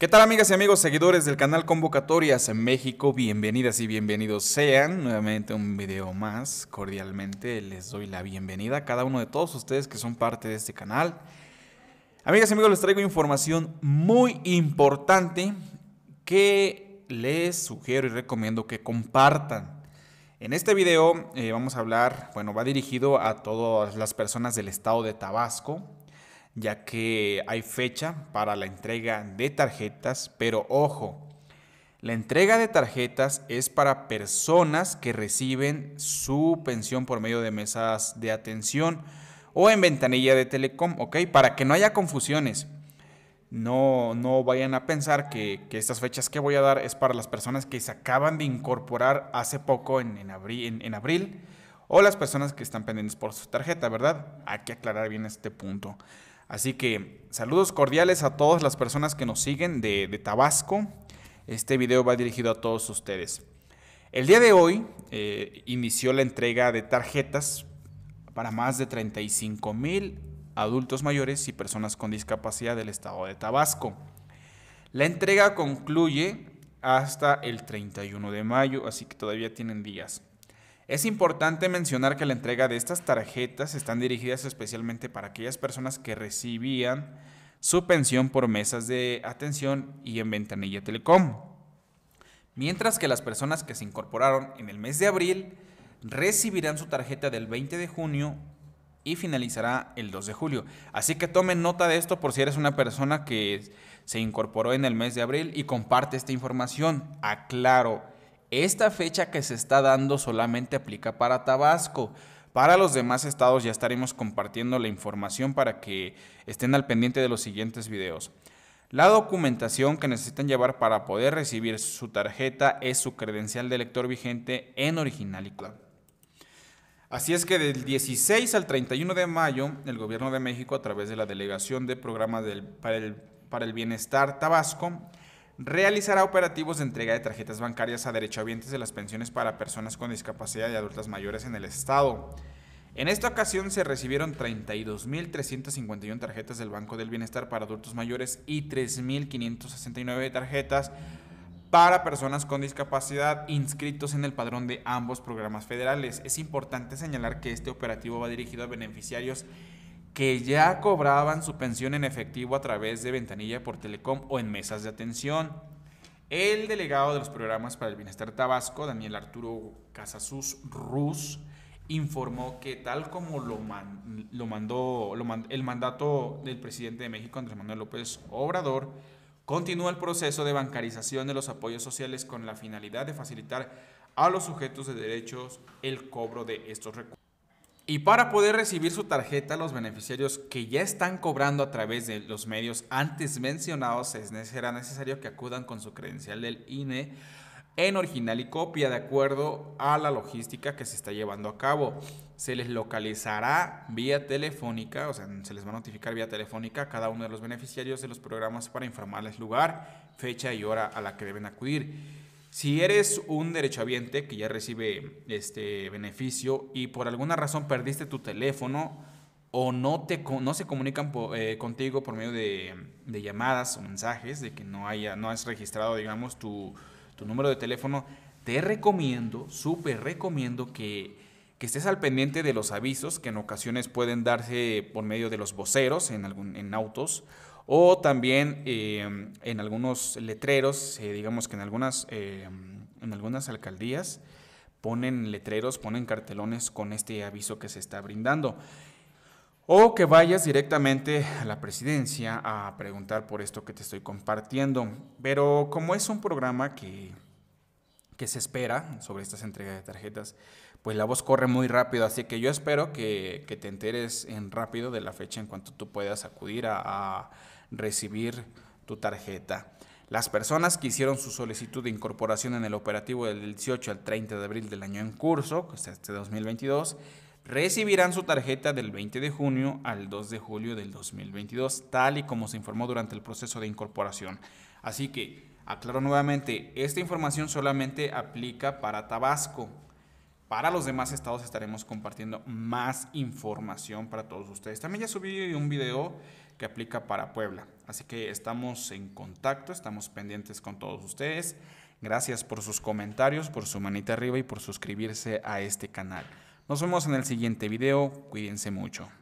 ¿Qué tal amigas y amigos seguidores del canal Convocatorias en México? Bienvenidas y bienvenidos sean nuevamente un video más. Cordialmente les doy la bienvenida a cada uno de todos ustedes que son parte de este canal. Amigas y amigos, les traigo información muy importante que les sugiero y recomiendo que compartan. En este video eh, vamos a hablar, bueno, va dirigido a todas las personas del estado de Tabasco, ya que hay fecha para la entrega de tarjetas, pero ojo, la entrega de tarjetas es para personas que reciben su pensión por medio de mesas de atención o en ventanilla de telecom, ¿ok? Para que no haya confusiones. No, no vayan a pensar que, estas fechas que voy a dar es para las personas que se acaban de incorporar hace poco en, en, en abril o las personas que están pendientes por su tarjeta, ¿verdad? Hay que aclarar bien este punto. Así que saludos cordiales a todas las personas que nos siguen de, Tabasco. Este video va dirigido a todos ustedes. El día de hoy eh, inició la entrega de tarjetas para más de 35 mil adultos mayores y personas con discapacidad del estado de Tabasco. La entrega concluye hasta el 31 de mayo, así que todavía tienen días. Es importante mencionar que la entrega de estas tarjetas están dirigidas especialmente para aquellas personas que recibían su pensión por mesas de atención y en ventanilla Telecom. Mientras que las personas que se incorporaron en el mes de abril recibirán su tarjeta del 20 de junio y finalizará el 2 de julio. Así que tomen nota de esto por si eres una persona que se incorporó en el mes de abril y comparte esta información. Aclaro, esta fecha que se está dando solamente aplica para Tabasco. Para los demás estados ya estaremos compartiendo la información para que estén al pendiente de los siguientes videos. La documentación que necesitan llevar para poder recibir su tarjeta es su credencial de lector vigente en original y clave. Así es que del 16 al 31 de mayo, el Gobierno de México, a través de la Delegación de Programas para el Bienestar Tabasco, realizará operativos de entrega de tarjetas bancarias a derechohabientes de las pensiones para personas con discapacidad y adultos mayores en el Estado. En esta ocasión se recibieron 32.351 tarjetas del Banco del Bienestar para adultos mayores y 3.569 tarjetas para personas con discapacidad inscritos en el padrón de ambos programas federales. Es importante señalar que este operativo va dirigido a beneficiarios que ya cobraban su pensión en efectivo a través de ventanilla por telecom o en mesas de atención. El delegado de los programas para el bienestar Tabasco, Daniel Arturo Casasus Ruz, informó que tal como lo, lo mandó el mandato del presidente de México, Andrés Manuel López Obrador, continúa el proceso de bancarización de los apoyos sociales con la finalidad de facilitar a los sujetos de derechos el cobro de estos recursos. Y para poder recibir su tarjeta, los beneficiarios que ya están cobrando a través de los medios antes mencionados, será necesario que acudan con su credencial del INE en original y copia de acuerdo a la logística que se está llevando a cabo. Se les localizará vía telefónica, o sea, se les va a notificar vía telefónica a cada uno de los beneficiarios de los programas para informarles lugar, fecha y hora a la que deben acudir. Si eres un derechohabiente que ya recibe este beneficio y por alguna razón perdiste tu teléfono o no, te, no se comunican eh, contigo por medio de, llamadas o mensajes de que no, haya, no has registrado, digamos, tu, número de teléfono, te recomiendo, súper recomiendo que, que, estés al pendiente de los avisos que en ocasiones pueden darse por medio de los voceros en, algún, en autos o también em, en algunos letreros, eh, digamos que en algunas, em, en algunas alcaldías ponen letreros, ponen cartelones con este aviso que se está brindando. O que vayas directamente a la presidencia a preguntar por esto que te estoy compartiendo. Pero como es un programa que, que se espera sobre estas entregas de tarjetas, pues la voz corre muy rápido, así que yo espero que, te enteres en rápido de la fecha en cuanto tú puedas acudir a, recibir tu tarjeta. Las personas que hicieron su solicitud de incorporación en el operativo del 18 al 30 de abril del año en curso, que es este 2022, recibirán su tarjeta del 20 de junio al 2 de julio del 2022, tal y como se informó durante el proceso de incorporación. Así que, aclaro nuevamente, esta información solamente aplica para Tabasco. Para los demás estados estaremos compartiendo más información para todos ustedes. También ya subí un video que aplica para Puebla. Así que estamos en contacto, estamos pendientes con todos ustedes. Gracias por sus comentarios, por su manita arriba y por suscribirse a este canal. Nos vemos en el siguiente video. Cuídense mucho.